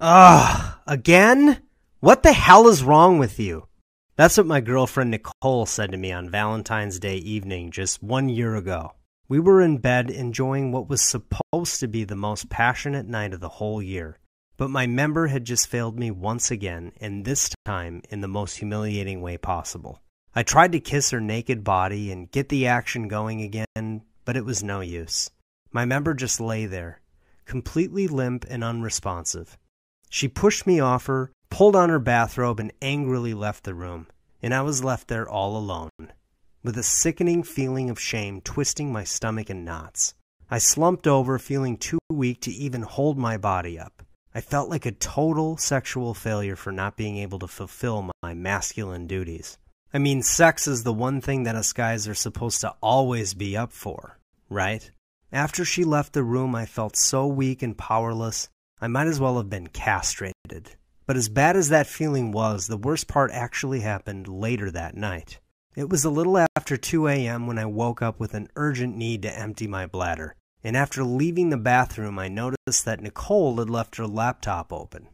Ugh, again? What the hell is wrong with you? That's what my girlfriend Nicole said to me on Valentine's Day evening just one year ago. We were in bed enjoying what was supposed to be the most passionate night of the whole year, but my member had just failed me once again, and this time in the most humiliating way possible. I tried to kiss her naked body and get the action going again, but it was no use. My member just lay there, completely limp and unresponsive. She pushed me off her, pulled on her bathrobe, and angrily left the room, and I was left there all alone, with a sickening feeling of shame twisting my stomach in knots. I slumped over, feeling too weak to even hold my body up. I felt like a total sexual failure for not being able to fulfill my masculine duties. I mean, sex is the one thing that us guys are supposed to always be up for, right? After she left the room, I felt so weak and powerless I might as well have been castrated. But as bad as that feeling was, the worst part actually happened later that night. It was a little after 2 a.m. when I woke up with an urgent need to empty my bladder. And after leaving the bathroom, I noticed that Nicole had left her laptop open.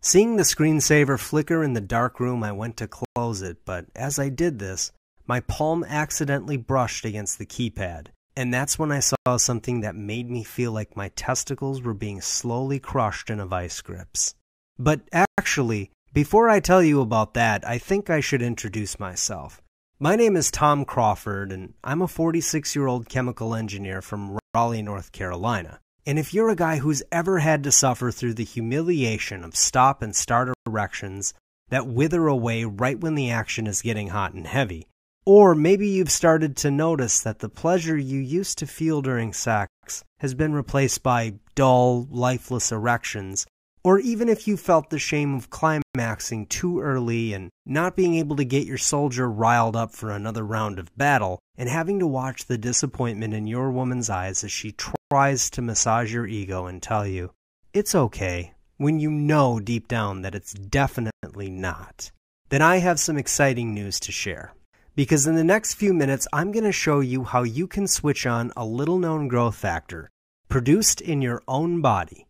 Seeing the screensaver flicker in the dark room, I went to close it, but as I did this, my palm accidentally brushed against the keypad. And that's when I saw something that made me feel like my testicles were being slowly crushed in a vice grips. But actually, before I tell you about that, I think I should introduce myself. My name is Tom Crawford, and I'm a 46 year old chemical engineer from Raleigh, North Carolina. And if you're a guy who's ever had to suffer through the humiliation of stop and start erections that wither away right when the action is getting hot and heavy, or maybe you've started to notice that the pleasure you used to feel during sex has been replaced by dull, lifeless erections. Or even if you felt the shame of climaxing too early and not being able to get your soldier riled up for another round of battle, and having to watch the disappointment in your woman's eyes as she tries to massage your ego and tell you, it's okay, when you know deep down that it's definitely not, then I have some exciting news to share because in the next few minutes I'm going to show you how you can switch on a little known growth factor produced in your own body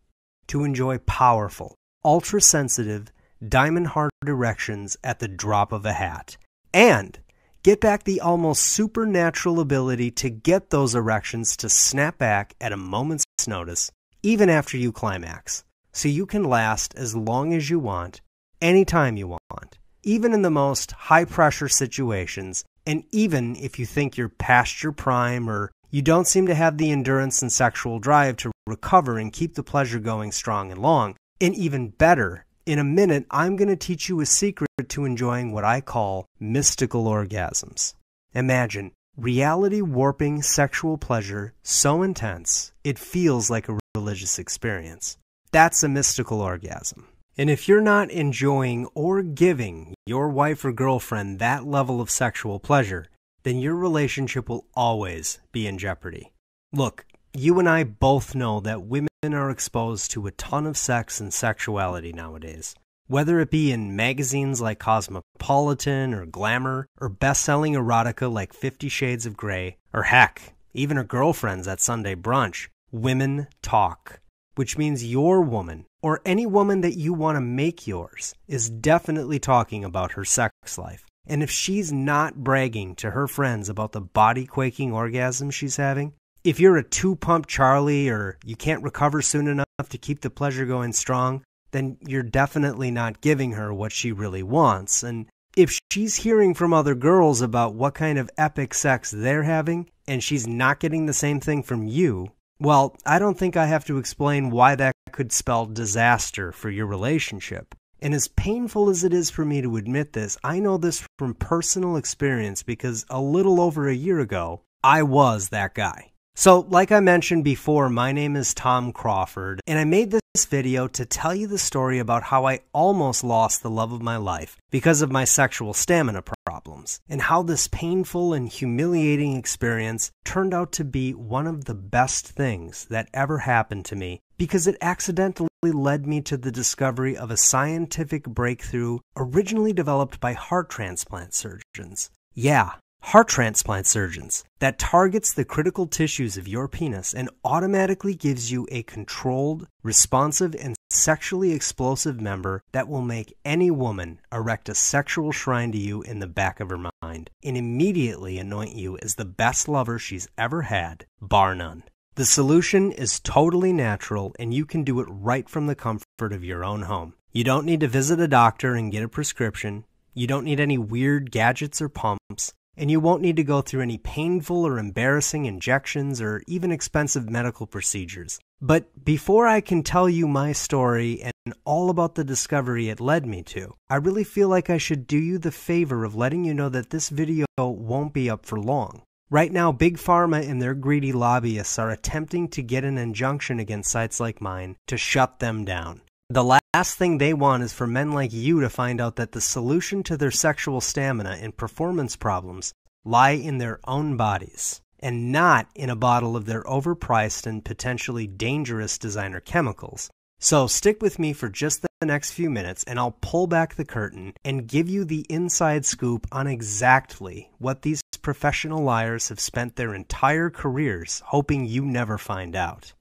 to enjoy powerful, ultra sensitive, diamond hard erections at the drop of a hat. And get back the almost supernatural ability to get those erections to snap back at a moment's notice, even after you climax, so you can last as long as you want, anytime you want even in the most high pressure situations, and even if you think you're past your prime or you don't seem to have the endurance and sexual drive to recover and keep the pleasure going strong and long. And even better, in a minute, I'm going to teach you a secret to enjoying what I call mystical orgasms. Imagine reality warping sexual pleasure so intense it feels like a religious experience. That's a mystical orgasm. And if you're not enjoying or giving your wife or girlfriend that level of sexual pleasure, then your relationship will always be in jeopardy. Look, you and I both know that women are exposed to a ton of sex and sexuality nowadays. Whether it be in magazines like Cosmopolitan or Glamour, or best selling erotica like Fifty Shades of Grey, or heck, even her girlfriends at Sunday brunch, women talk which means your woman, or any woman that you want to make yours, is definitely talking about her sex life. And if she's not bragging to her friends about the body quaking orgasm she's having, if you're a two pump Charlie or you can't recover soon enough to keep the pleasure going strong, then you're definitely not giving her what she really wants. And if she's hearing from other girls about what kind of epic sex they're having and she's not getting the same thing from you, well, I don't think I have to explain why that could spell disaster for your relationship. And as painful as it is for me to admit this, I know this from personal experience because a little over a year ago, I was that guy. So, like I mentioned before, my name is Tom Crawford, and I made this video to tell you the story about how I almost lost the love of my life because of my sexual stamina problems, and how this painful and humiliating experience turned out to be one of the best things that ever happened to me because it accidentally led me to the discovery of a scientific breakthrough originally developed by heart transplant surgeons. Yeah, heart transplant surgeons that targets the critical tissues of your penis and automatically gives you a controlled, responsive, and sexually explosive member that will make any woman erect a sexual shrine to you in the back of her mind and immediately anoint you as the best lover she's ever had, bar none. The solution is totally natural and you can do it right from the comfort of your own home. You don't need to visit a doctor and get a prescription. You don't need any weird gadgets or pumps and you won't need to go through any painful or embarrassing injections or even expensive medical procedures. But before I can tell you my story and all about the discovery it led me to, I really feel like I should do you the favor of letting you know that this video won't be up for long. Right now, Big Pharma and their greedy lobbyists are attempting to get an injunction against sites like mine to shut them down. The last last thing they want is for men like you to find out that the solution to their sexual stamina and performance problems lie in their own bodies and not in a bottle of their overpriced and potentially dangerous designer chemicals. So stick with me for just the next few minutes and I'll pull back the curtain and give you the inside scoop on exactly what these professional liars have spent their entire careers hoping you never find out.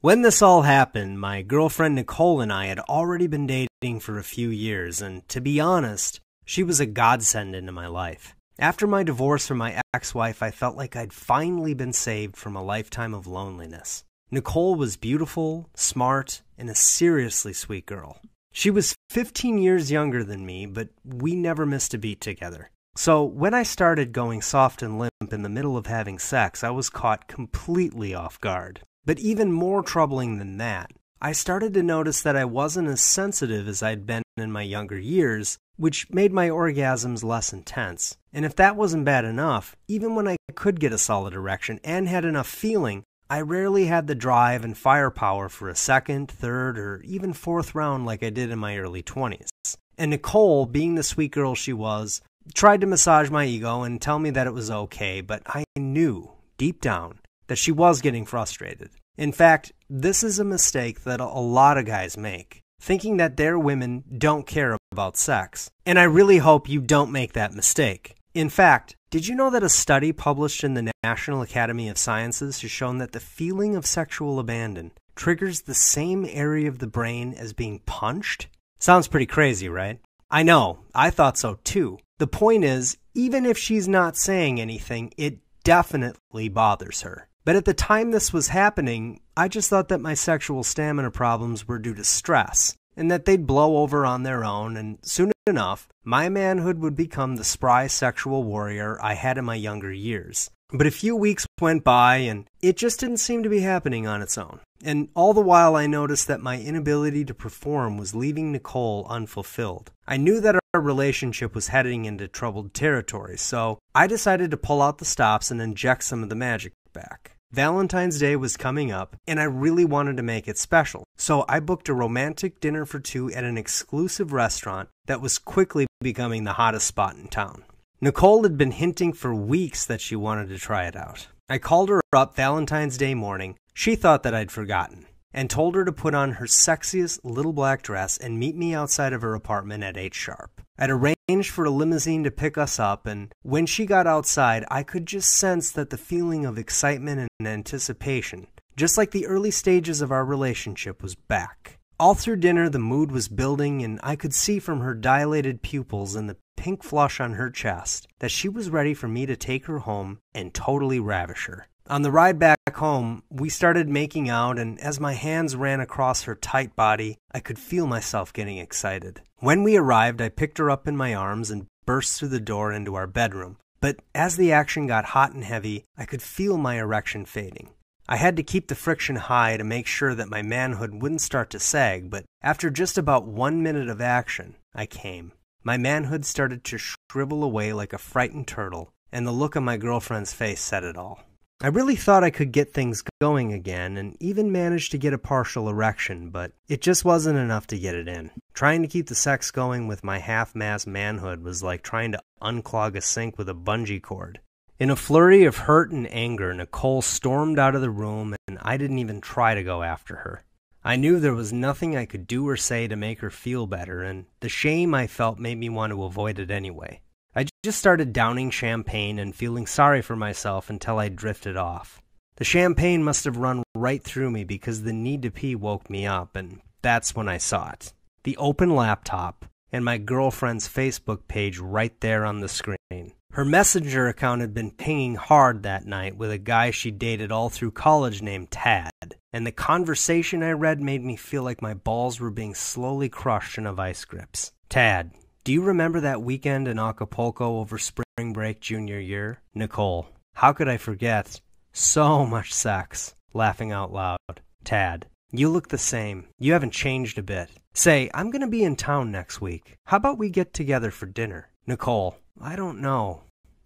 When this all happened, my girlfriend Nicole and I had already been dating for a few years, and to be honest, she was a godsend into my life. After my divorce from my ex wife, I felt like I'd finally been saved from a lifetime of loneliness. Nicole was beautiful, smart, and a seriously sweet girl. She was 15 years younger than me, but we never missed a beat together. So when I started going soft and limp in the middle of having sex, I was caught completely off guard. But even more troubling than that, I started to notice that I wasn't as sensitive as I'd been in my younger years, which made my orgasms less intense. And if that wasn't bad enough, even when I could get a solid erection and had enough feeling, I rarely had the drive and firepower for a second, third, or even fourth round like I did in my early 20s. And Nicole, being the sweet girl she was, tried to massage my ego and tell me that it was okay, but I knew, deep down, that she was getting frustrated. In fact, this is a mistake that a lot of guys make, thinking that their women don't care about sex. And I really hope you don't make that mistake. In fact, did you know that a study published in the National Academy of Sciences has shown that the feeling of sexual abandon triggers the same area of the brain as being punched? Sounds pretty crazy, right? I know, I thought so too. The point is, even if she's not saying anything, it definitely bothers her. But at the time this was happening, I just thought that my sexual stamina problems were due to stress and that they'd blow over on their own, and soon enough, my manhood would become the spry sexual warrior I had in my younger years. But a few weeks went by, and it just didn't seem to be happening on its own. And all the while, I noticed that my inability to perform was leaving Nicole unfulfilled. I knew that our relationship was heading into troubled territory, so I decided to pull out the stops and inject some of the magic back. Valentine's Day was coming up, and I really wanted to make it special. So I booked a romantic dinner for two at an exclusive restaurant that was quickly becoming the hottest spot in town. Nicole had been hinting for weeks that she wanted to try it out. I called her up Valentine's Day morning. She thought that I'd forgotten and told her to put on her sexiest little black dress and meet me outside of her apartment at 8 sharp. I'd arranged for a limousine to pick us up, and when she got outside, I could just sense that the feeling of excitement and anticipation, just like the early stages of our relationship, was back. All through dinner, the mood was building, and I could see from her dilated pupils and the pink flush on her chest that she was ready for me to take her home and totally ravish her. On the ride back home, we started making out, and as my hands ran across her tight body, I could feel myself getting excited. When we arrived, I picked her up in my arms and burst through the door into our bedroom. But as the action got hot and heavy, I could feel my erection fading. I had to keep the friction high to make sure that my manhood wouldn't start to sag, but after just about one minute of action, I came. My manhood started to shrivel away like a frightened turtle, and the look on my girlfriend's face said it all. I really thought I could get things going again and even managed to get a partial erection, but it just wasn't enough to get it in. Trying to keep the sex going with my half mass manhood was like trying to unclog a sink with a bungee cord. In a flurry of hurt and anger, Nicole stormed out of the room, and I didn't even try to go after her. I knew there was nothing I could do or say to make her feel better, and the shame I felt made me want to avoid it anyway. I just started downing champagne and feeling sorry for myself until I drifted off. The champagne must have run right through me because the need to pee woke me up, and that's when I saw it. The open laptop and my girlfriend's Facebook page right there on the screen. Her messenger account had been pinging hard that night with a guy she dated all through college named Tad, and the conversation I read made me feel like my balls were being slowly crushed in a vice grips. Tad, do you remember that weekend in Acapulco over spring break junior year? Nicole. How could I forget? So much sex. Laughing out loud. Tad. You look the same. You haven't changed a bit. Say, I'm going to be in town next week. How about we get together for dinner? Nicole. I don't know.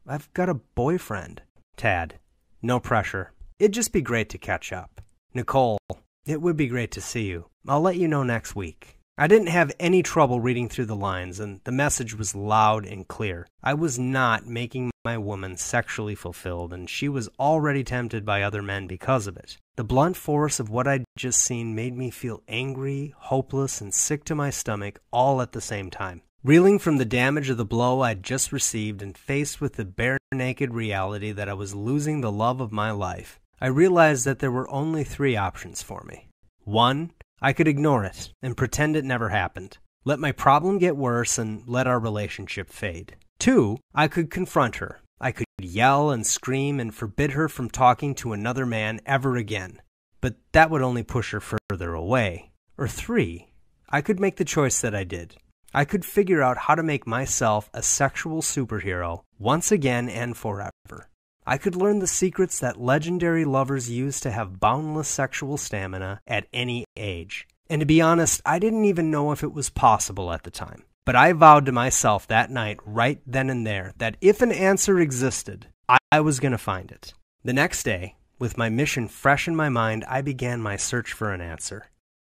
I've got a boyfriend. Tad. No pressure. It'd just be great to catch up. Nicole. It would be great to see you. I'll let you know next week. I didn't have any trouble reading through the lines, and the message was loud and clear. I was not making my woman sexually fulfilled, and she was already tempted by other men because of it. The blunt force of what I'd just seen made me feel angry, hopeless, and sick to my stomach all at the same time. Reeling from the damage of the blow I'd just received and faced with the bare naked reality that I was losing the love of my life, I realized that there were only three options for me. One, I could ignore it and pretend it never happened, let my problem get worse and let our relationship fade. Two, I could confront her. I could yell and scream and forbid her from talking to another man ever again, but that would only push her further away. Or three, I could make the choice that I did. I could figure out how to make myself a sexual superhero once again and forever. I could learn the secrets that legendary lovers use to have boundless sexual stamina at any age. And to be honest, I didn't even know if it was possible at the time. But I vowed to myself that night, right then and there, that if an answer existed, I was going to find it. The next day, with my mission fresh in my mind, I began my search for an answer.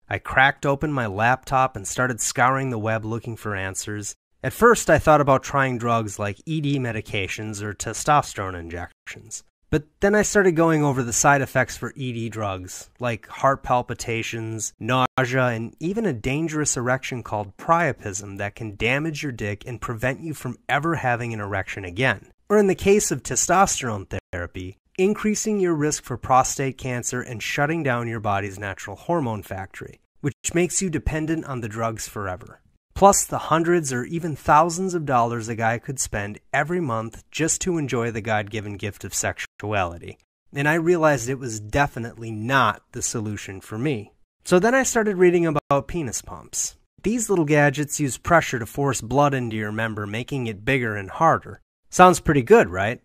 I cracked open my laptop and started scouring the web looking for answers, at first, I thought about trying drugs like ED medications or testosterone injections. But then I started going over the side effects for ED drugs, like heart palpitations, nausea, and even a dangerous erection called priapism that can damage your dick and prevent you from ever having an erection again. Or in the case of testosterone therapy, increasing your risk for prostate cancer and shutting down your body's natural hormone factory, which makes you dependent on the drugs forever plus the hundreds or even thousands of dollars a guy could spend every month just to enjoy the God given gift of sexuality. And I realized it was definitely not the solution for me. So then I started reading about penis pumps. These little gadgets use pressure to force blood into your member, making it bigger and harder. Sounds pretty good, right?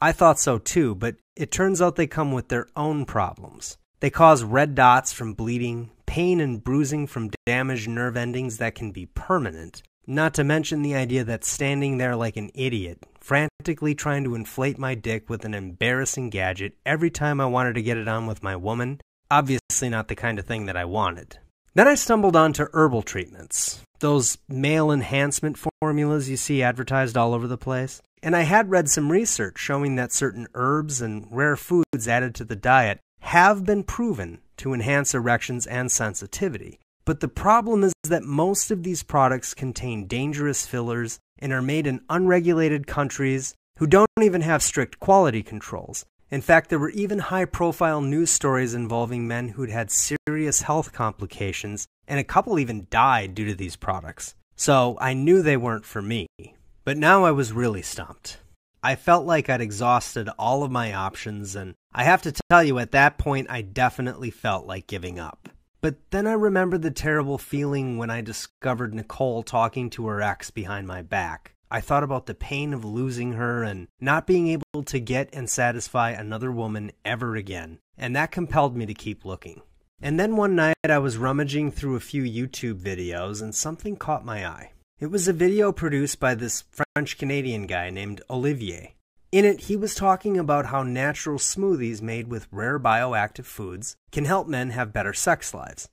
I thought so too, but it turns out they come with their own problems. They cause red dots from bleeding, pain and bruising from damaged nerve endings that can be permanent. Not to mention the idea that standing there like an idiot, frantically trying to inflate my dick with an embarrassing gadget every time I wanted to get it on with my woman, obviously not the kind of thing that I wanted. Then I stumbled onto herbal treatments, those male enhancement formulas you see advertised all over the place. And I had read some research showing that certain herbs and rare foods added to the diet have been proven to enhance erections and sensitivity. But the problem is that most of these products contain dangerous fillers and are made in unregulated countries who don't even have strict quality controls. In fact, there were even high profile news stories involving men who'd had serious health complications, and a couple even died due to these products. So I knew they weren't for me. But now I was really stumped. I felt like I'd exhausted all of my options, and I have to tell you, at that point, I definitely felt like giving up. But then I remembered the terrible feeling when I discovered Nicole talking to her ex behind my back. I thought about the pain of losing her and not being able to get and satisfy another woman ever again, and that compelled me to keep looking. And then one night I was rummaging through a few YouTube videos and something caught my eye. It was a video produced by this French Canadian guy named Olivier. In it, he was talking about how natural smoothies made with rare bioactive foods can help men have better sex lives.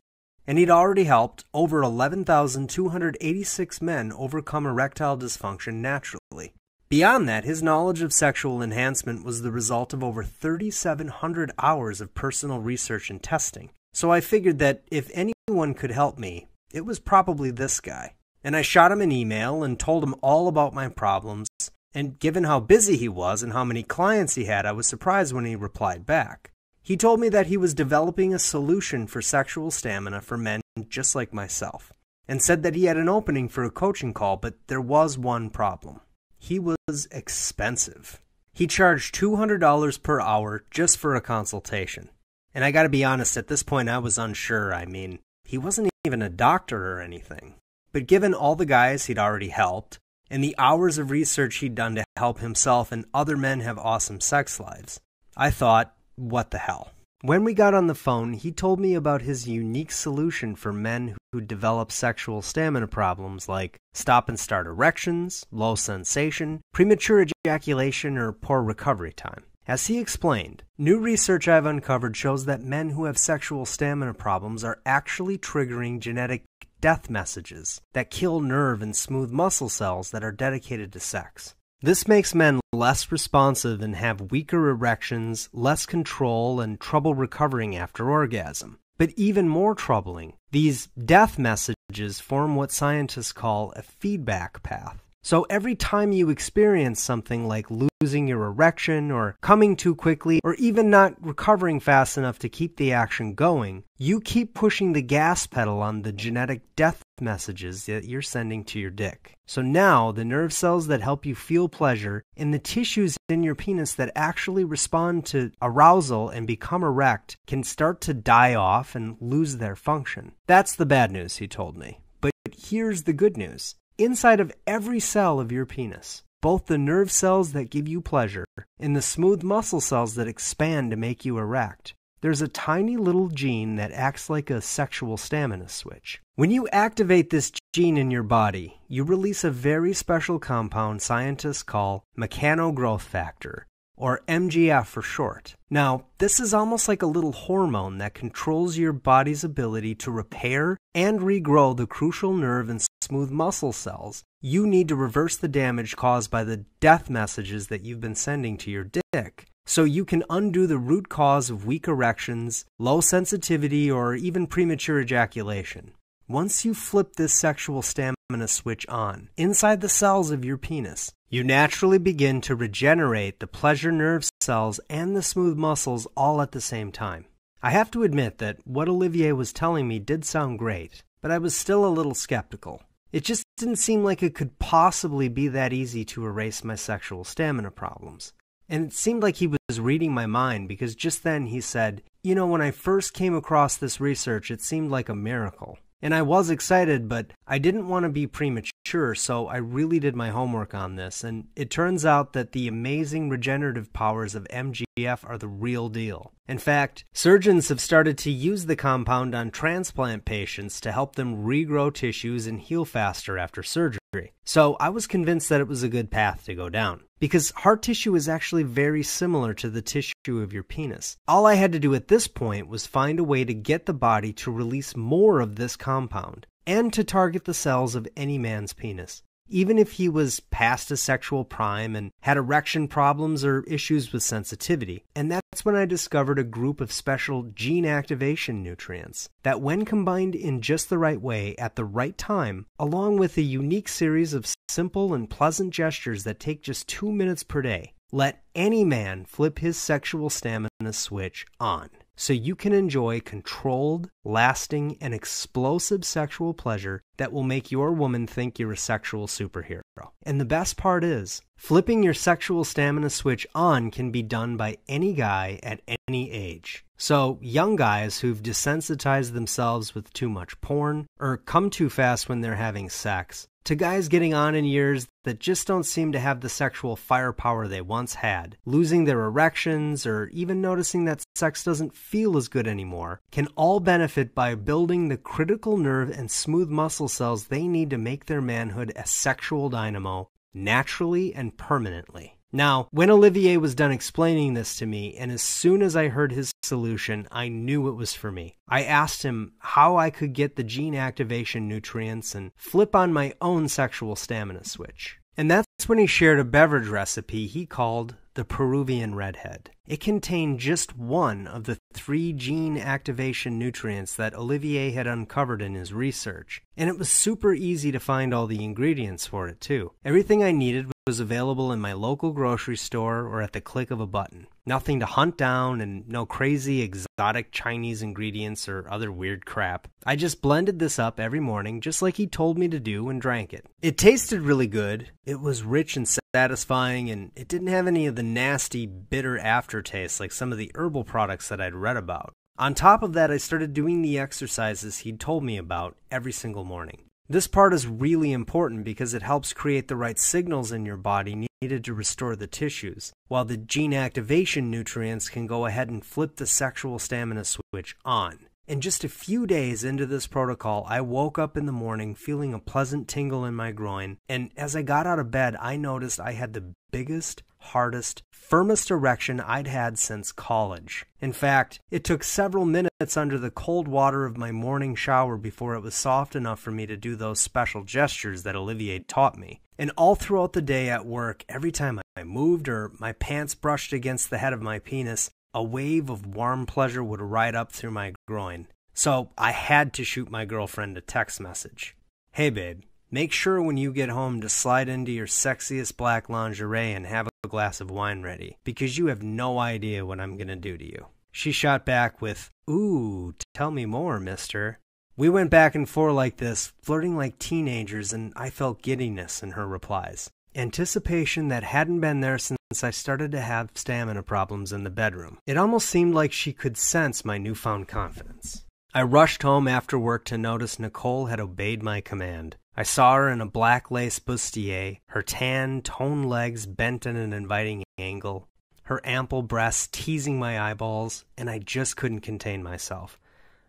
And he'd already helped over 11,286 men overcome erectile dysfunction naturally. Beyond that, his knowledge of sexual enhancement was the result of over 3,700 hours of personal research and testing. So I figured that if anyone could help me, it was probably this guy and I shot him an email and told him all about my problems. And given how busy he was and how many clients he had, I was surprised when he replied back. He told me that he was developing a solution for sexual stamina for men just like myself, and said that he had an opening for a coaching call, but there was one problem. He was expensive. He charged $200 per hour just for a consultation. And I gotta be honest, at this point I was unsure. I mean, he wasn't even a doctor or anything. But given all the guys he'd already helped, and the hours of research he'd done to help himself and other men have awesome sex lives, I thought, what the hell? When we got on the phone, he told me about his unique solution for men who develop sexual stamina problems like stop and start erections, low sensation, premature ejaculation, or poor recovery time. As he explained, new research I've uncovered shows that men who have sexual stamina problems are actually triggering genetic death messages that kill nerve and smooth muscle cells that are dedicated to sex. This makes men less responsive and have weaker erections, less control, and trouble recovering after orgasm. But even more troubling, these death messages form what scientists call a feedback path. So every time you experience something like losing your erection or coming too quickly or even not recovering fast enough to keep the action going, you keep pushing the gas pedal on the genetic death messages that you're sending to your dick. So now the nerve cells that help you feel pleasure and the tissues in your penis that actually respond to arousal and become erect can start to die off and lose their function. That's the bad news, he told me. But here's the good news inside of every cell of your penis, both the nerve cells that give you pleasure and the smooth muscle cells that expand to make you erect. There's a tiny little gene that acts like a sexual stamina switch. When you activate this gene in your body, you release a very special compound scientists call mechano growth factor or MGF for short. Now, this is almost like a little hormone that controls your body's ability to repair and regrow the crucial nerve and smooth muscle cells you need to reverse the damage caused by the death messages that you've been sending to your dick. So you can undo the root cause of weak erections, low sensitivity, or even premature ejaculation. Once you flip this sexual stamina switch on, inside the cells of your penis, you naturally begin to regenerate the pleasure nerve cells and the smooth muscles all at the same time. I have to admit that what Olivier was telling me did sound great, but I was still a little skeptical. It just didn't seem like it could possibly be that easy to erase my sexual stamina problems. And it seemed like he was reading my mind because just then he said, You know, when I first came across this research, it seemed like a miracle and I was excited, but I didn't want to be premature sure, so I really did my homework on this, and it turns out that the amazing regenerative powers of MGF are the real deal. In fact, surgeons have started to use the compound on transplant patients to help them regrow tissues and heal faster after surgery. So I was convinced that it was a good path to go down. Because heart tissue is actually very similar to the tissue of your penis. All I had to do at this point was find a way to get the body to release more of this compound and to target the cells of any man's penis. Even if he was past his sexual prime and had erection problems or issues with sensitivity. And that's when I discovered a group of special gene activation nutrients that, when combined in just the right way at the right time, along with a unique series of simple and pleasant gestures that take just two minutes per day, let any man flip his sexual stamina switch on so you can enjoy controlled, lasting, and explosive sexual pleasure that will make your woman think you're a sexual superhero. And the best part is, flipping your sexual stamina switch on can be done by any guy at any age. So, young guys who've desensitized themselves with too much porn or come too fast when they're having sex, to guys getting on in years that just don't seem to have the sexual firepower they once had, losing their erections, or even noticing that sex doesn't feel as good anymore, can all benefit by building the critical nerve and smooth muscle muscle cells they need to make their manhood a sexual dynamo naturally and permanently. Now, when Olivier was done explaining this to me, and as soon as I heard his solution, I knew it was for me. I asked him how I could get the gene activation nutrients and flip on my own sexual stamina switch. And that's when he shared a beverage recipe he called the Peruvian Redhead. It contained just one of the three gene activation nutrients that Olivier had uncovered in his research, and it was super easy to find all the ingredients for it, too. Everything I needed was available in my local grocery store or at the click of a button. Nothing to hunt down and no crazy exotic Chinese ingredients or other weird crap. I just blended this up every morning just like he told me to do and drank it. It tasted really good. It was rich and satisfying and it didn't have any of the nasty bitter after aftertaste like some of the herbal products that I'd read about. On top of that, I started doing the exercises he'd told me about every single morning. This part is really important because it helps create the right signals in your body needed to restore the tissues, while the gene activation nutrients can go ahead and flip the sexual stamina switch on. And just a few days into this protocol, I woke up in the morning feeling a pleasant tingle in my groin. And as I got out of bed, I noticed I had the biggest, hardest, firmest erection I'd had since college. In fact, it took several minutes under the cold water of my morning shower before it was soft enough for me to do those special gestures that Olivier taught me. And all throughout the day at work, every time I moved or my pants brushed against the head of my penis, a wave of warm pleasure would ride up through my groin. So I had to shoot my girlfriend a text message. Hey, babe, make sure when you get home to slide into your sexiest black lingerie and have a glass of wine ready, because you have no idea what I'm going to do to you. She shot back with, Ooh, tell me more, mister. We went back and forth like this, flirting like teenagers, and I felt giddiness in her replies. Anticipation that hadn't been there since I started to have stamina problems in the bedroom. It almost seemed like she could sense my newfound confidence. I rushed home after work to notice Nicole had obeyed my command. I saw her in a black lace bustier, her tan, toned legs bent in an inviting angle, her ample breasts teasing my eyeballs, and I just couldn't contain myself.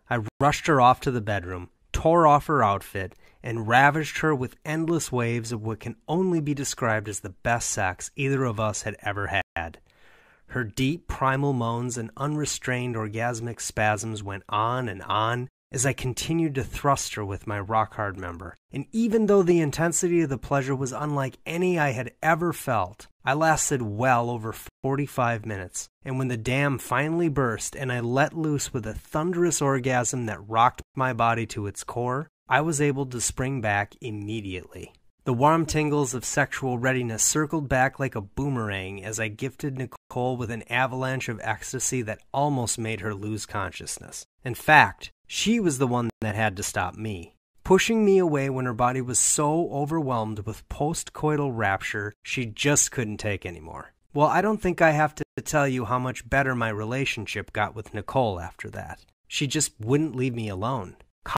I rushed her off to the bedroom, tore off her outfit, and ravished her with endless waves of what can only be described as the best sex either of us had ever had. Her deep primal moans and unrestrained orgasmic spasms went on and on as I continued to thrust her with my rock hard member. And even though the intensity of the pleasure was unlike any I had ever felt, I lasted well over 45 minutes. And when the dam finally burst and I let loose with a thunderous orgasm that rocked my body to its core, I was able to spring back immediately. The warm tingles of sexual readiness circled back like a boomerang as I gifted Nicole with an avalanche of ecstasy that almost made her lose consciousness. In fact, she was the one that had to stop me. Pushing me away when her body was so overwhelmed with postcoital rapture, she just couldn't take anymore. Well, I don't think I have to tell you how much better my relationship got with Nicole after that. She just wouldn't leave me alone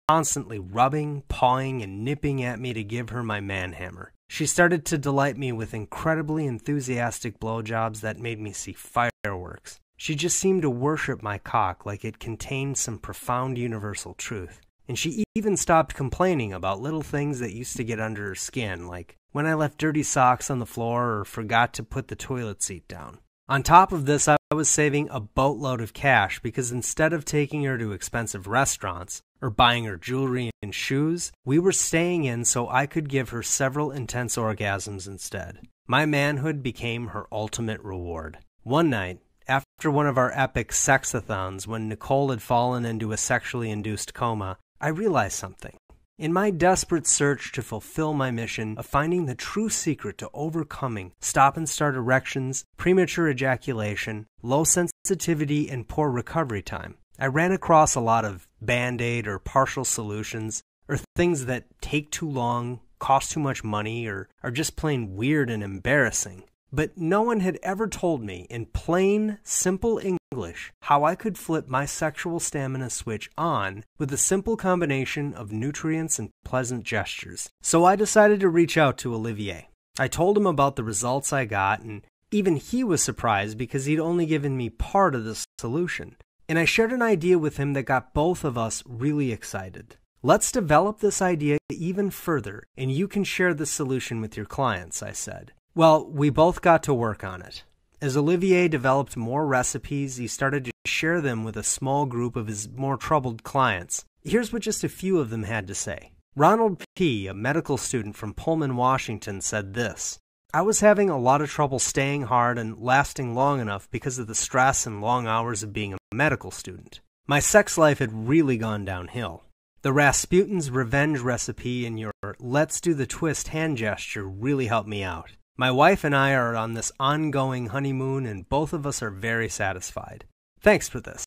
constantly rubbing, pawing, and nipping at me to give her my man hammer. She started to delight me with incredibly enthusiastic blowjobs that made me see fireworks. She just seemed to worship my cock like it contained some profound universal truth. And she even stopped complaining about little things that used to get under her skin, like when I left dirty socks on the floor or forgot to put the toilet seat down. On top of this, I was saving a boatload of cash because instead of taking her to expensive restaurants or buying her jewelry and shoes, we were staying in so I could give her several intense orgasms instead. My manhood became her ultimate reward. One night, after one of our epic sexathons, when Nicole had fallen into a sexually induced coma, I realized something. In my desperate search to fulfill my mission of finding the true secret to overcoming stop and start erections, premature ejaculation, low sensitivity, and poor recovery time, I ran across a lot of band aid or partial solutions, or things that take too long, cost too much money, or are just plain weird and embarrassing. But no one had ever told me in plain, simple English how I could flip my sexual stamina switch on with a simple combination of nutrients and pleasant gestures. So I decided to reach out to Olivier. I told him about the results I got, and even he was surprised because he'd only given me part of the solution. And I shared an idea with him that got both of us really excited. Let's develop this idea even further, and you can share the solution with your clients, I said. Well, we both got to work on it. As Olivier developed more recipes, he started to share them with a small group of his more troubled clients. Here's what just a few of them had to say. Ronald P., a medical student from Pullman, Washington, said this I was having a lot of trouble staying hard and lasting long enough because of the stress and long hours of being a medical student. My sex life had really gone downhill. The Rasputin's revenge recipe and your let's do the twist hand gesture really helped me out. My wife and I are on this ongoing honeymoon, and both of us are very satisfied. Thanks for this.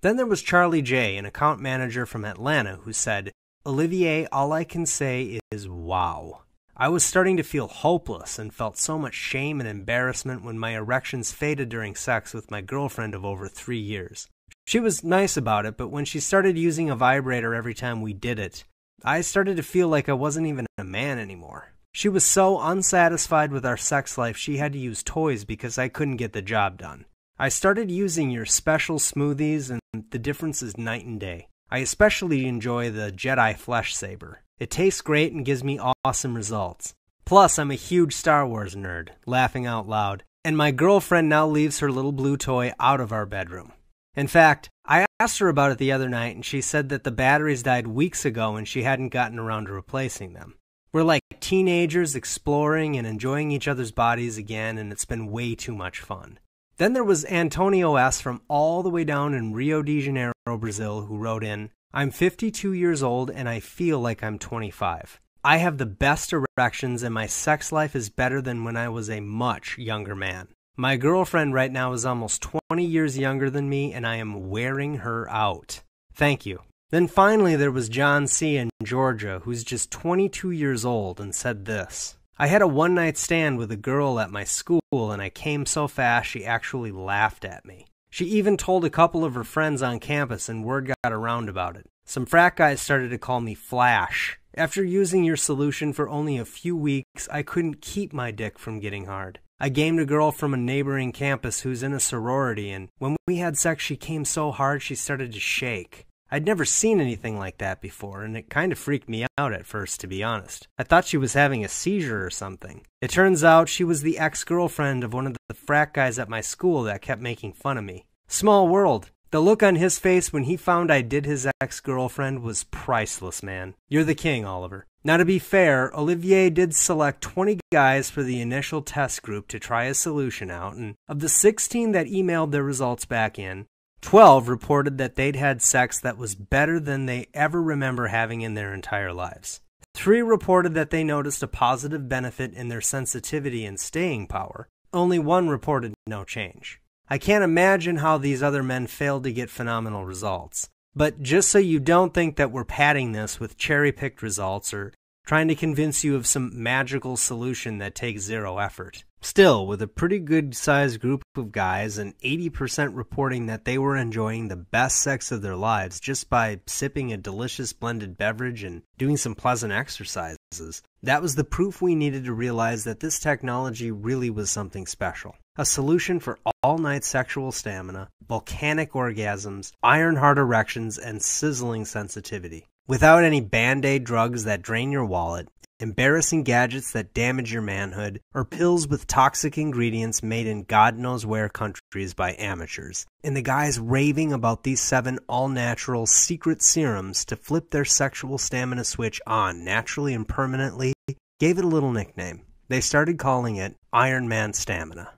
Then there was Charlie J., an account manager from Atlanta, who said, Olivier, all I can say is wow. I was starting to feel hopeless and felt so much shame and embarrassment when my erections faded during sex with my girlfriend of over three years. She was nice about it, but when she started using a vibrator every time we did it, I started to feel like I wasn't even a man anymore. She was so unsatisfied with our sex life she had to use toys because I couldn't get the job done. I started using your special smoothies and the difference is night and day. I especially enjoy the Jedi Flesh Saber. It tastes great and gives me awesome results. Plus, I'm a huge Star Wars nerd, laughing out loud, and my girlfriend now leaves her little blue toy out of our bedroom. In fact, I asked her about it the other night and she said that the batteries died weeks ago and she hadn't gotten around to replacing them. We're like teenagers exploring and enjoying each other's bodies again, and it's been way too much fun. Then there was Antonio S. from all the way down in Rio de Janeiro, Brazil, who wrote in I'm 52 years old and I feel like I'm 25. I have the best erections and my sex life is better than when I was a much younger man. My girlfriend right now is almost 20 years younger than me and I am wearing her out. Thank you. Then finally, there was John C. in Georgia, who's just 22 years old, and said this I had a one night stand with a girl at my school, and I came so fast she actually laughed at me. She even told a couple of her friends on campus, and word got around about it. Some frat guys started to call me Flash. After using your solution for only a few weeks, I couldn't keep my dick from getting hard. I gamed a girl from a neighboring campus who's in a sorority, and when we had sex, she came so hard she started to shake. I'd never seen anything like that before, and it kind of freaked me out at first, to be honest. I thought she was having a seizure or something. It turns out she was the ex girlfriend of one of the frat guys at my school that kept making fun of me. Small world. The look on his face when he found I did his ex girlfriend was priceless, man. You're the king, Oliver. Now, to be fair, Olivier did select 20 guys for the initial test group to try a solution out, and of the 16 that emailed their results back in, 12 reported that they'd had sex that was better than they ever remember having in their entire lives. Three reported that they noticed a positive benefit in their sensitivity and staying power. Only one reported no change. I can't imagine how these other men failed to get phenomenal results. But just so you don't think that we're padding this with cherry picked results or trying to convince you of some magical solution that takes zero effort. Still, with a pretty good sized group of guys and 80% reporting that they were enjoying the best sex of their lives just by sipping a delicious blended beverage and doing some pleasant exercises, that was the proof we needed to realize that this technology really was something special. A solution for all night sexual stamina, volcanic orgasms, iron hard erections, and sizzling sensitivity. Without any band aid drugs that drain your wallet, embarrassing gadgets that damage your manhood, or pills with toxic ingredients made in God knows where countries by amateurs. And the guys raving about these seven all natural secret serums to flip their sexual stamina switch on naturally and permanently gave it a little nickname. They started calling it Iron Man Stamina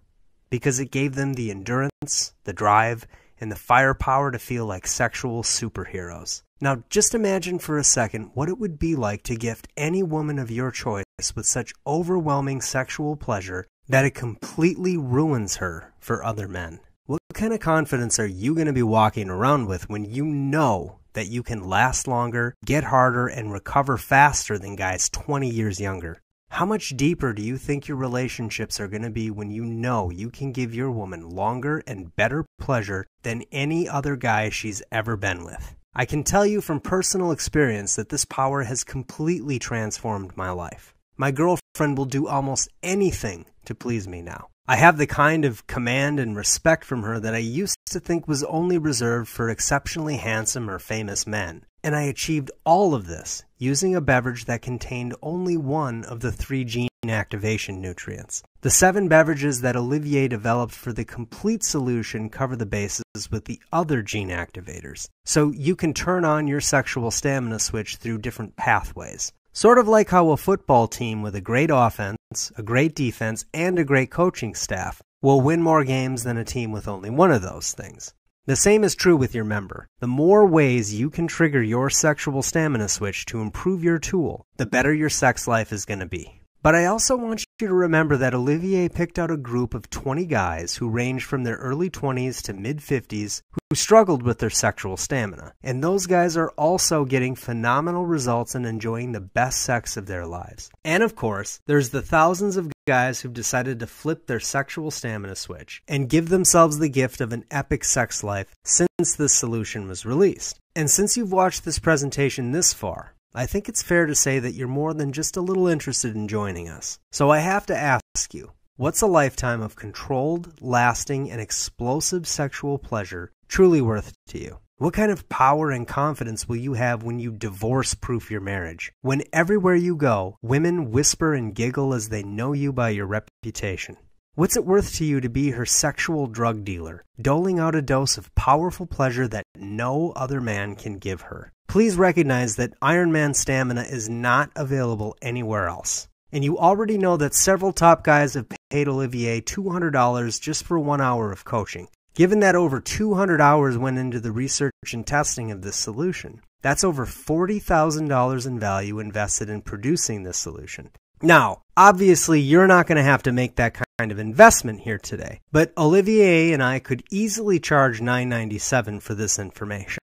because it gave them the endurance, the drive, and the firepower to feel like sexual superheroes. Now, just imagine for a second what it would be like to gift any woman of your choice with such overwhelming sexual pleasure that it completely ruins her for other men. What kind of confidence are you going to be walking around with when you know that you can last longer, get harder, and recover faster than guys 20 years younger? How much deeper do you think your relationships are going to be when you know you can give your woman longer and better pleasure than any other guy she's ever been with? I can tell you from personal experience that this power has completely transformed my life. My girlfriend will do almost anything to please me now. I have the kind of command and respect from her that I used to think was only reserved for exceptionally handsome or famous men. And I achieved all of this using a beverage that contained only one of the three genes activation nutrients. The seven beverages that Olivier developed for the complete solution cover the bases with the other gene activators, so you can turn on your sexual stamina switch through different pathways. Sort of like how a football team with a great offense, a great defense, and a great coaching staff will win more games than a team with only one of those things. The same is true with your member. The more ways you can trigger your sexual stamina switch to improve your tool, the better your sex life is going to be. But I also want you to remember that Olivier picked out a group of 20 guys who ranged from their early 20s to mid 50s who struggled with their sexual stamina. And those guys are also getting phenomenal results and enjoying the best sex of their lives. And of course, there's the thousands of guys who've decided to flip their sexual stamina switch and give themselves the gift of an epic sex life since this solution was released. And since you've watched this presentation this far, I think it's fair to say that you're more than just a little interested in joining us. So I have to ask you, what's a lifetime of controlled, lasting, and explosive sexual pleasure truly worth to you? What kind of power and confidence will you have when you divorce proof your marriage? When everywhere you go, women whisper and giggle as they know you by your reputation. What's it worth to you to be her sexual drug dealer, doling out a dose of powerful pleasure that no other man can give her? Please recognize that Iron Man stamina is not available anywhere else. And you already know that several top guys have paid Olivier $200 just for one hour of coaching. Given that over 200 hours went into the research and testing of this solution, that's over $40,000 in value invested in producing this solution. Now, obviously, you're not going to have to make that kind of investment here today, but Olivier and I could easily charge 997 for this information.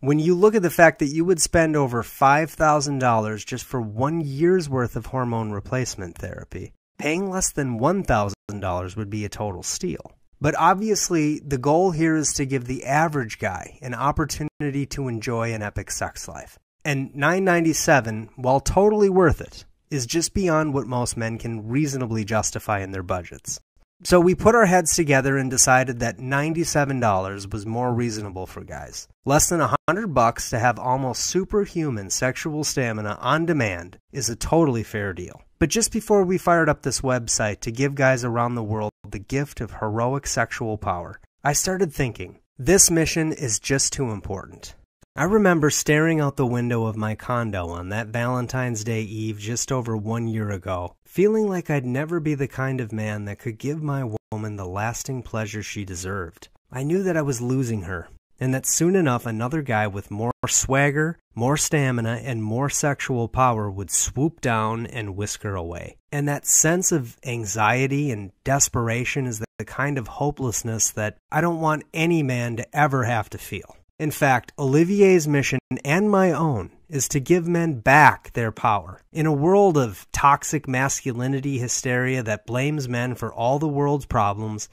When you look at the fact that you would spend over $5,000 just for 1 year's worth of hormone replacement therapy, paying less than $1,000 would be a total steal. But obviously, the goal here is to give the average guy an opportunity to enjoy an epic sex life. And 997, while totally worth it, is just beyond what most men can reasonably justify in their budgets. So we put our heads together and decided that $97 was more reasonable for guys. Less than 100 bucks to have almost superhuman sexual stamina on demand is a totally fair deal. But just before we fired up this website to give guys around the world the gift of heroic sexual power, I started thinking, this mission is just too important. I remember staring out the window of my condo on that Valentine's Day Eve just over one year ago, feeling like I'd never be the kind of man that could give my woman the lasting pleasure she deserved. I knew that I was losing her, and that soon enough another guy with more swagger, more stamina, and more sexual power would swoop down and whisk her away. And that sense of anxiety and desperation is the kind of hopelessness that I don't want any man to ever have to feel. In fact, Olivier's mission and my own is to give men back their power. In a world of toxic masculinity hysteria that blames men for all the world's problems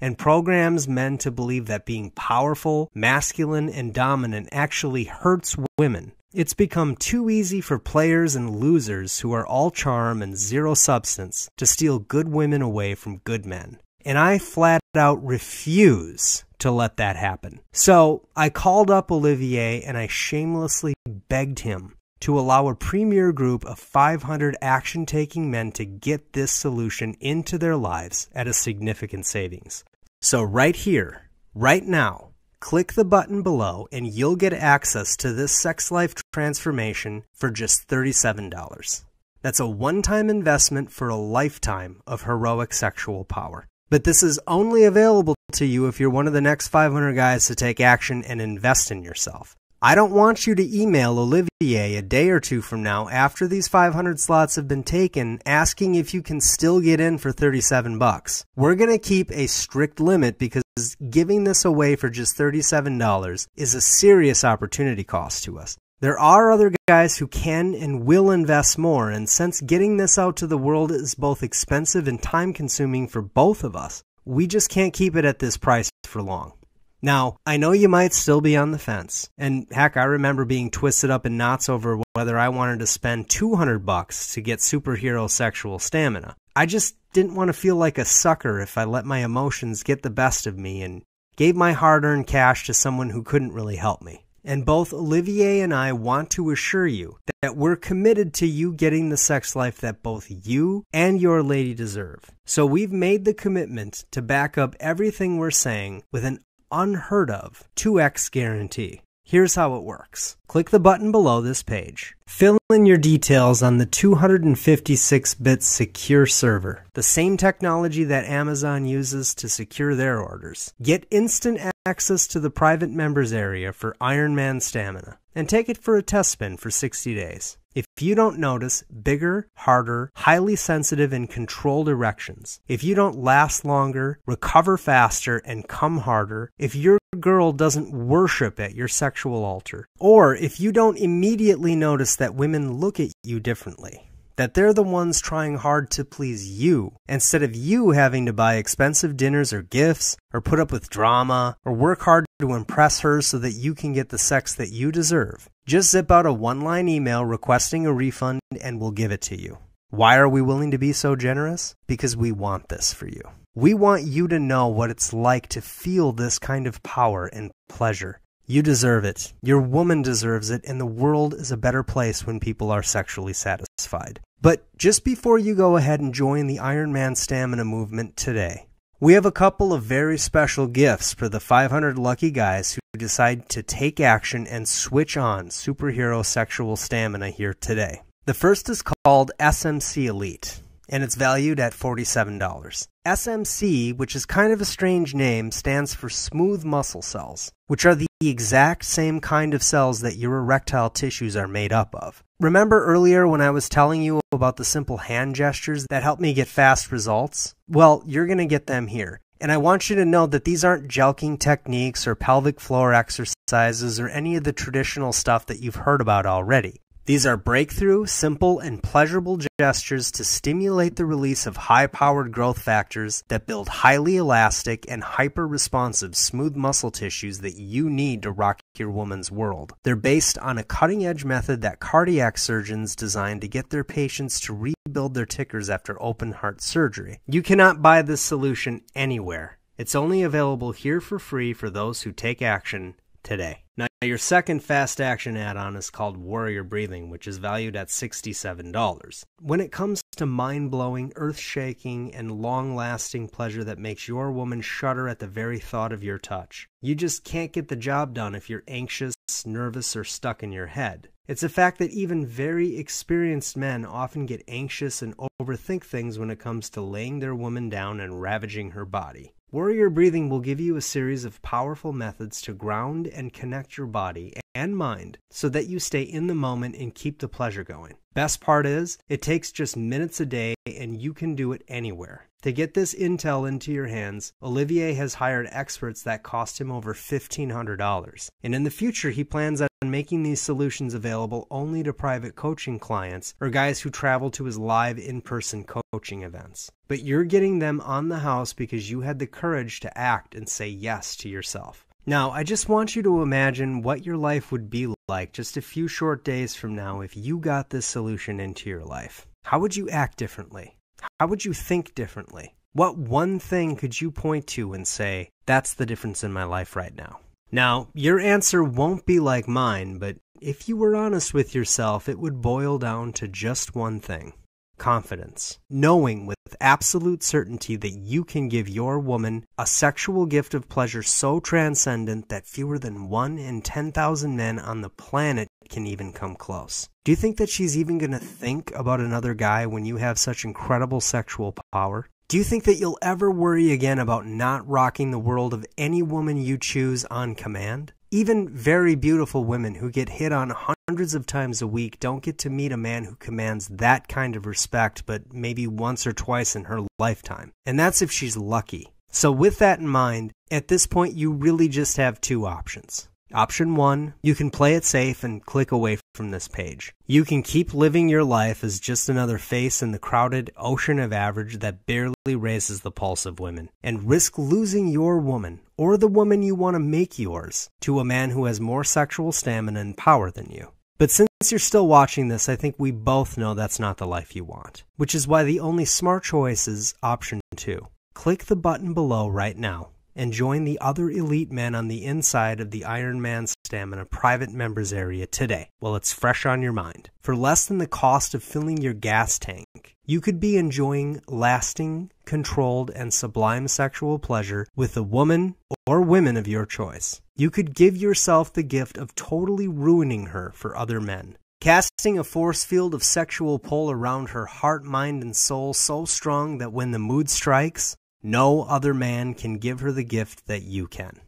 and programs men to believe that being powerful, masculine, and dominant actually hurts women, it's become too easy for players and losers who are all charm and zero substance to steal good women away from good men. And I flat out refuse to let that happen. So I called up Olivier and I shamelessly begged him to allow a premier group of 500 action taking men to get this solution into their lives at a significant savings. So, right here, right now, click the button below and you'll get access to this sex life transformation for just $37. That's a one time investment for a lifetime of heroic sexual power but this is only available to you if you're one of the next 500 guys to take action and invest in yourself. I don't want you to email Olivier a day or two from now after these 500 slots have been taken asking if you can still get in for 37 bucks. We're going to keep a strict limit because giving this away for just $37 is a serious opportunity cost to us. There are other guys who can and will invest more, and since getting this out to the world is both expensive and time consuming for both of us, we just can't keep it at this price for long. Now, I know you might still be on the fence. And heck, I remember being twisted up in knots over whether I wanted to spend 200 bucks to get superhero sexual stamina. I just didn't want to feel like a sucker if I let my emotions get the best of me and gave my hard-earned cash to someone who couldn't really help me and both Olivier and I want to assure you that we're committed to you getting the sex life that both you and your lady deserve. So we've made the commitment to back up everything we're saying with an unheard of 2x guarantee. Here's how it works. Click the button below this page. Fill in your details on the 256-bit secure server, the same technology that Amazon uses to secure their orders. Get instant access to the private members area for Ironman stamina, and take it for a test spin for 60 days. If you don't notice bigger, harder, highly sensitive, and controlled erections, if you don't last longer, recover faster, and come harder, if your girl doesn't worship at your sexual altar, or if you don't immediately notice that women look at you differently, that they're the ones trying hard to please you instead of you having to buy expensive dinners or gifts or put up with drama or work hard to impress her so that you can get the sex that you deserve. Just zip out a one line email requesting a refund and we'll give it to you. Why are we willing to be so generous? Because we want this for you. We want you to know what it's like to feel this kind of power and pleasure you deserve it. Your woman deserves it, and the world is a better place when people are sexually satisfied. But just before you go ahead and join the Iron Man Stamina Movement today, we have a couple of very special gifts for the 500 lucky guys who decide to take action and switch on superhero sexual stamina here today. The first is called SMC Elite, and it's valued at $47. SMC, which is kind of a strange name, stands for smooth muscle cells, which are the exact same kind of cells that your erectile tissues are made up of. Remember earlier when I was telling you about the simple hand gestures that help me get fast results? Well, you're going to get them here. And I want you to know that these aren't jelking techniques or pelvic floor exercises or any of the traditional stuff that you've heard about already. These are breakthrough, simple, and pleasurable gestures to stimulate the release of high powered growth factors that build highly elastic and hyper responsive smooth muscle tissues that you need to rock your woman's world. They're based on a cutting edge method that cardiac surgeons designed to get their patients to rebuild their tickers after open heart surgery. You cannot buy this solution anywhere. It's only available here for free for those who take action today. Now, your second fast action add on is called Warrior Breathing, which is valued at $67. When it comes to mind blowing, earth shaking, and long lasting pleasure that makes your woman shudder at the very thought of your touch, you just can't get the job done if you're anxious, nervous, or stuck in your head. It's a fact that even very experienced men often get anxious and overthink things when it comes to laying their woman down and ravaging her body. Warrior breathing will give you a series of powerful methods to ground and connect your body and mind so that you stay in the moment and keep the pleasure going. Best part is, it takes just minutes a day and you can do it anywhere. To get this intel into your hands, Olivier has hired experts that cost him over $1,500. And in the future, he plans on making these solutions available only to private coaching clients or guys who travel to his live in person coaching events. But you're getting them on the house because you had the courage to act and say yes to yourself. Now, I just want you to imagine what your life would be like just a few short days from now if you got this solution into your life. How would you act differently? how would you think differently? What one thing could you point to and say, that's the difference in my life right now? Now, your answer won't be like mine, but if you were honest with yourself, it would boil down to just one thing confidence, knowing with with absolute certainty that you can give your woman a sexual gift of pleasure so transcendent that fewer than one in 10,000 men on the planet can even come close. Do you think that she's even going to think about another guy when you have such incredible sexual power? Do you think that you'll ever worry again about not rocking the world of any woman you choose on command? Even very beautiful women who get hit on hundreds of times a week don't get to meet a man who commands that kind of respect, but maybe once or twice in her lifetime. And that's if she's lucky. So, with that in mind, at this point, you really just have two options. Option 1 You can play it safe and click away from this page. You can keep living your life as just another face in the crowded ocean of average that barely raises the pulse of women, and risk losing your woman or the woman you want to make yours to a man who has more sexual stamina and power than you. But since you're still watching this, I think we both know that's not the life you want, which is why the only smart choice is option 2. Click the button below right now and join the other elite men on the inside of the Iron in Stamina private members area today while it's fresh on your mind. For less than the cost of filling your gas tank, you could be enjoying lasting, controlled, and sublime sexual pleasure with a woman or women of your choice. You could give yourself the gift of totally ruining her for other men. Casting a force field of sexual pull around her heart, mind, and soul so strong that when the mood strikes, no other man can give her the gift that you can.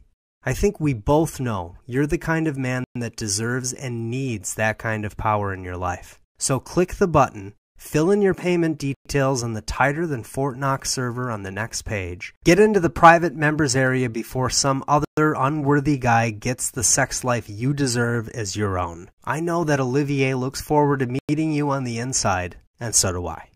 I think we both know you're the kind of man that deserves and needs that kind of power in your life. So click the button, fill in your payment details on the tighter than Fort Knox server on the next page, get into the private members area before some other unworthy guy gets the sex life you deserve as your own. I know that Olivier looks forward to meeting you on the inside, and so do I.